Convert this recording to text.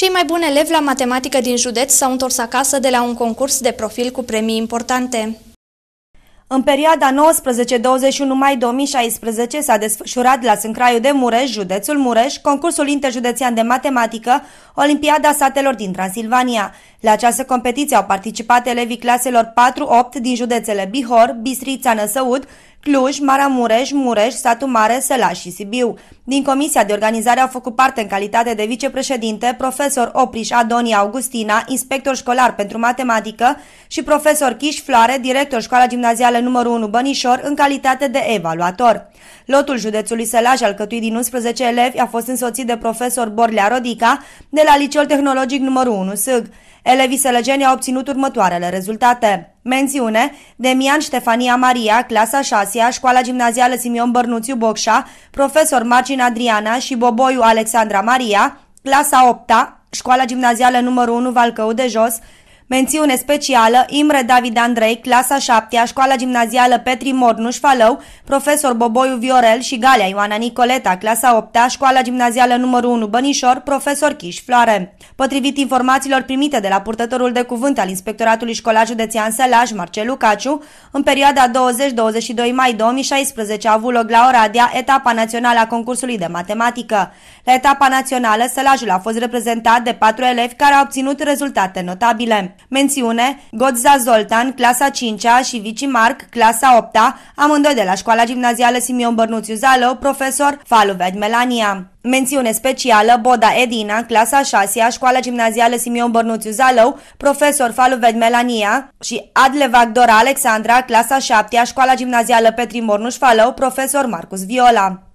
Cei mai buni elevi la matematică din județ s-au întors acasă de la un concurs de profil cu premii importante. În perioada 19-21 mai 2016 s-a desfășurat la Sâncraiu de Mureș, județul Mureș, concursul interjudețean de matematică, Olimpiada Satelor din Transilvania. La această competiție au participat elevii claselor 4-8 din județele Bihor, Bistrița Năsăud, Cluj, Maramureș, Mureș, Satu Mare, Sălaș și Sibiu. Din comisia de organizare au făcut parte în calitate de vicepreședinte profesor Opriș Adonia Augustina, inspector școlar pentru matematică și profesor Chiș Floare, director școala gimnazială numărul 1 Bănișor, în calitate de evaluator. Lotul județului Sălaj, alcătuit din 11 elevi, a fost însoțit de profesor Borlea Rodica de la Liceul Tehnologic numărul 1 SâG. Elevii sălăgeni au obținut următoarele rezultate. Mențiune, Demian Ștefania Maria, clasa 6 -a, școala gimnazială Simion Bărnuțiu Bocșa, profesor Marcin Adriana și Boboiu Alexandra Maria, clasa 8 -a, școala gimnazială numărul 1 Valcău de Jos, Mențiune specială Imre David Andrei, clasa 7 școala gimnazială Petri Mornuș Falău, profesor Boboiu Viorel și Galea Ioana Nicoleta, clasa 8 școala gimnazială numărul 1 Bănișor, profesor Chiș Floare. Potrivit informațiilor primite de la purtătorul de cuvânt al Inspectoratului Școlar Județean Sălaj, Marcelu Caciu, în perioada 20-22 mai 2016 a avut loc la Oradea etapa națională a concursului de matematică. La etapa națională, Sălajul a fost reprezentat de patru elevi care au obținut rezultate notabile. Mențiune, Godza Zoltan, clasa 5-a și Vici Marc, clasa 8-a, amândoi de la școala gimnazială Simion Bărnuțiu Zalău, profesor Faluved Melania. Mențiune specială, Boda Edina, clasa 6-a, școala gimnazială Simion Bărnuțiu Zalău, profesor Faluved Melania și Adlevac Alexandra, clasa 7-a, școala gimnazială Petri Mornuș Falău, profesor Marcus Viola.